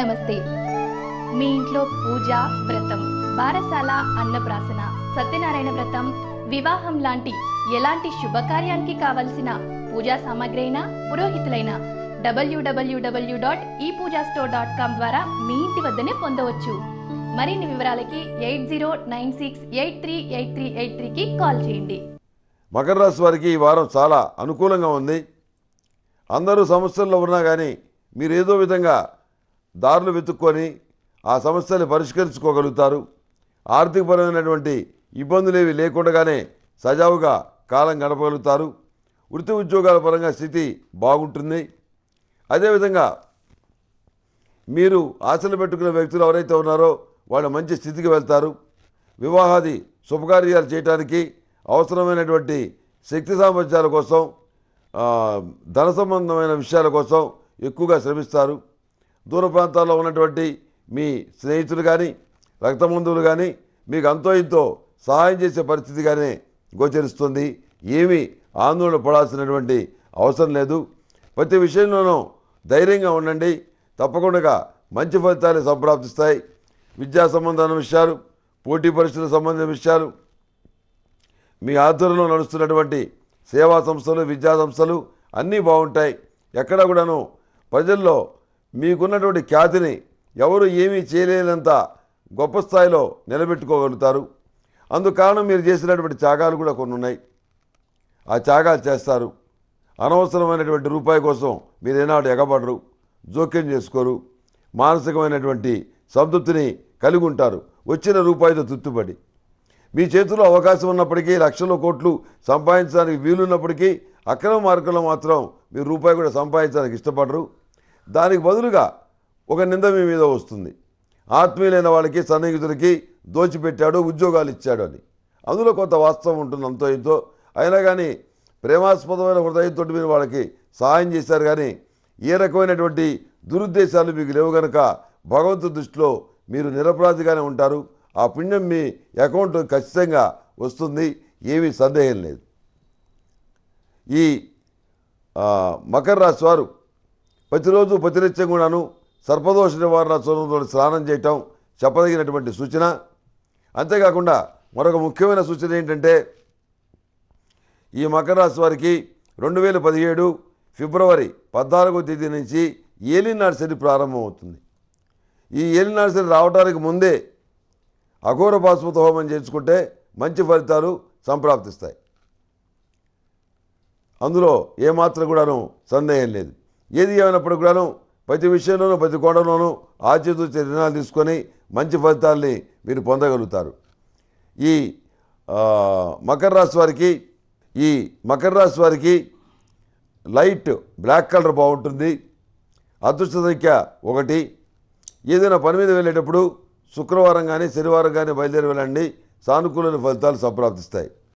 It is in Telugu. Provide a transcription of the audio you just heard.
నమస్తే మీ ఇంట్లో పూజ వ్రతం బారసాల అన్నప్రాసన సత్యనారాయణ వ్రతం వివాహం లాంటి ఎలాంటి శుభకార్యానికి కావలసిన పూజా సామాగ్రి అయినా పురోహితులైన డబ్ల్యూడబ్ల్యూడబ్ల్యూ డాట్ ఈ పూజా స్టోర్ డాట్ కామ్ ద్వారా మీ ఇంటి వద్దనే పొందవచ్చు మరిన్ని వివరాలకి eight zero nine six eight three eight three eight త్రీకి కాల్ చేయండి మకర రాశి వారికి ఈ వారం చాలా అనుకూలంగా ఉంది అందరూ సమస్యల్లో ఉన్నా కానీ మీరు ఏదో విధంగా దారులు వెతుక్కొని ఆ సమస్యలు పరిష్కరించుకోగలుగుతారు ఆర్థికపరమైనటువంటి ఇబ్బందులు ఏవి లేకుండానే సజావుగా కాలం గడపగలుగుతారు వృత్తి ఉద్యోగాల పరంగా స్థితి బాగుంటుంది అదేవిధంగా మీరు ఆశలు పెట్టుకునే వ్యక్తులు ఎవరైతే ఉన్నారో వాళ్ళు మంచి స్థితికి వెళ్తారు వివాహాది శుభకార్యాలు చేయడానికి అవసరమైనటువంటి శక్తి సామర్థ్యాల కోసం ధన సంబంధమైన విషయాల కోసం ఎక్కువగా శ్రమిస్తారు దూర ప్రాంతాల్లో ఉన్నటువంటి మీ స్నేహితులు కానీ రక్తబంధువులు కానీ మీకు అంతో ఇంతో సహాయం చేసే పరిస్థితిగానే గోచరిస్తుంది ఏమీ ఆందోళన పడాల్సినటువంటి అవసరం లేదు ప్రతి విషయంలోనూ ధైర్యంగా ఉండండి తప్పకుండా మంచి ఫలితాలు సంప్రాప్తిస్తాయి విద్యా సంబంధమైన విషయాలు పోటీ పరీక్షలకు సంబంధించిన విషయాలు మీ ఆధ్వర్యంలో నడుస్తున్నటువంటి సేవా సంస్థలు విద్యా సంస్థలు అన్నీ బాగుంటాయి ఎక్కడ కూడాను ప్రజల్లో మీకున్నటువంటి ఖ్యాతిని ఎవరు ఏమీ చేయలేనంత గొప్ప స్థాయిలో నిలబెట్టుకోగలుగుతారు అందుకారణం మీరు చేసినటువంటి త్యాగాలు కూడా కొన్ని ఉన్నాయి ఆ త్యాగాలు చేస్తారు అనవసరమైనటువంటి రూపాయి కోసం మీరు ఏనాడు ఎగబడరు జోక్యం చేసుకోరు మానసికమైనటువంటి సంతృప్తిని కలిగి ఉంటారు వచ్చిన రూపాయితో తృప్తిపడి మీ చేతిలో అవకాశం ఉన్నప్పటికీ లక్షల కోట్లు సంపాదించడానికి వీలున్నప్పటికీ అక్రమ మార్గంలో మాత్రం మీరు రూపాయి కూడా సంపాదించడానికి ఇష్టపడరు దానికి బదులుగా ఒక నింద మీ మీద వస్తుంది ఆత్మీయులైన వాళ్ళకి సన్నిహితులకి దోచిపెట్టాడు ఉద్యోగాలు ఇచ్చాడు అని అందులో కొంత వాస్తవం ఉంటుంది అంతో ఇంతో అయినా కానీ ప్రేమాస్పదమైన హృదయంతో మీరు వాళ్ళకి సహాయం చేశారు కానీ ఏ రకమైనటువంటి దురుద్దేశాలు మీకు లేవు కనుక భగవంతుడి దృష్టిలో మీరు నిరపరాధిగానే ఉంటారు ఆ పుణ్యం మీ అకౌంట్ ఖచ్చితంగా వస్తుంది ఏమీ సందేహం లేదు ఈ మకర రాశి వారు ప్రతిరోజు ప్రతినిత్యం కూడాను సర్పదోష నివారణ చూడంతో స్నానం చేయటం చెప్పదగినటువంటి సూచన అంతేకాకుండా మరొక ముఖ్యమైన సూచన ఏంటంటే ఈ మకర రాశి వారికి రెండు వేల పదిహేడు ఫిబ్రవరి పద్నాలుగో తేదీ నుంచి ఏలి నర్సరీ ప్రారంభమవుతుంది ఈ ఏలి నర్సరీ రావడానికి ముందే అఘోర పాశుపత హోమం చేర్చుకుంటే మంచి ఫలితాలు సంప్రాప్తిస్తాయి అందులో ఏమాత్రం కూడాను సందేహం లేదు ఏది ఏమైనప్పుడు కూడాను ప్రతి విషయంలోనూ ప్రతి కోణంలోనూ ఆచితూ నిర్ణయాలు తీసుకొని మంచి ఫలితాల్ని మీరు పొందగలుగుతారు ఈ మకర రాశి వారికి ఈ మకర రాశి వారికి లైట్ బ్లాక్ కలర్ బాగుంటుంది అదృష్ట సంఖ్య ఒకటి ఏదైనా పని మీద వెళ్ళేటప్పుడు శుక్రవారం కానీ శనివారం కానీ బయలుదేరి వెళ్ళండి సానుకూలమైన ఫలితాలు సంప్రాప్తిస్తాయి